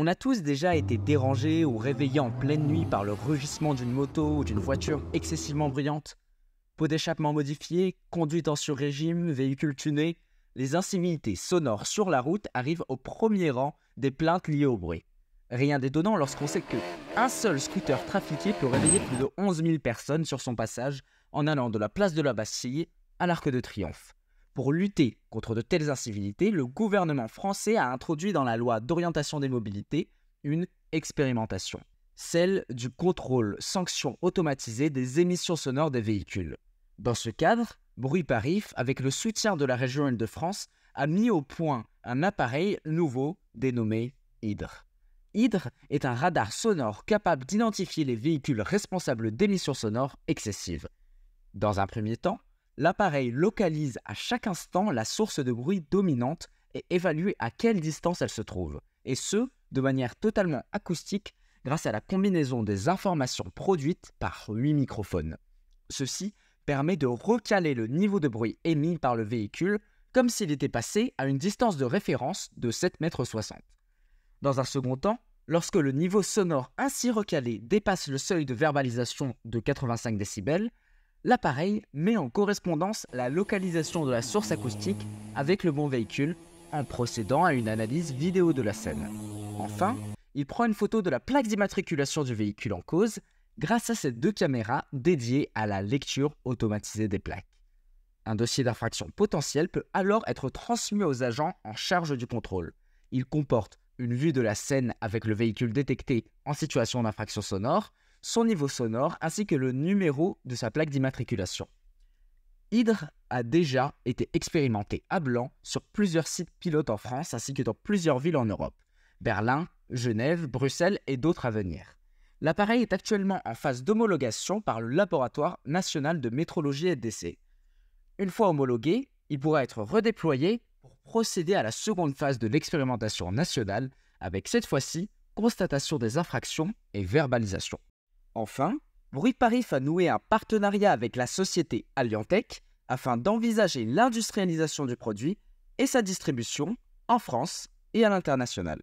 On a tous déjà été dérangés ou réveillés en pleine nuit par le rugissement d'une moto ou d'une voiture excessivement bruyante. Peau d'échappement modifiée, conduite en sur-régime, véhicule tuné, les insimilités sonores sur la route arrivent au premier rang des plaintes liées au bruit. Rien d'étonnant lorsqu'on sait que un seul scooter trafiqué peut réveiller plus de 11 000 personnes sur son passage en allant de la place de la Bastille à l'Arc de Triomphe. Pour lutter contre de telles incivilités, le gouvernement français a introduit dans la loi d'orientation des mobilités une expérimentation, celle du contrôle sanction automatisé des émissions sonores des véhicules. Dans ce cadre, Bruit Parif, avec le soutien de la région Île-de-France, a mis au point un appareil nouveau dénommé Hydre. Hydre est un radar sonore capable d'identifier les véhicules responsables d'émissions sonores excessives. Dans un premier temps, l'appareil localise à chaque instant la source de bruit dominante et évalue à quelle distance elle se trouve, et ce, de manière totalement acoustique grâce à la combinaison des informations produites par 8 microphones. Ceci permet de recaler le niveau de bruit émis par le véhicule comme s'il était passé à une distance de référence de 7,60 m. Dans un second temps, lorsque le niveau sonore ainsi recalé dépasse le seuil de verbalisation de 85 décibels, L'appareil met en correspondance la localisation de la source acoustique avec le bon véhicule en procédant à une analyse vidéo de la scène. Enfin, il prend une photo de la plaque d'immatriculation du véhicule en cause grâce à ces deux caméras dédiées à la lecture automatisée des plaques. Un dossier d'infraction potentiel peut alors être transmis aux agents en charge du contrôle. Il comporte une vue de la scène avec le véhicule détecté en situation d'infraction sonore, son niveau sonore ainsi que le numéro de sa plaque d'immatriculation. Hydre a déjà été expérimenté à blanc sur plusieurs sites pilotes en France ainsi que dans plusieurs villes en Europe, Berlin, Genève, Bruxelles et d'autres à venir. L'appareil est actuellement en phase d'homologation par le Laboratoire national de métrologie et d'essai. Une fois homologué, il pourra être redéployé pour procéder à la seconde phase de l'expérimentation nationale avec cette fois-ci constatation des infractions et verbalisation. Enfin, Bruitparif a noué un partenariat avec la société Alliantech afin d'envisager l'industrialisation du produit et sa distribution en France et à l'international.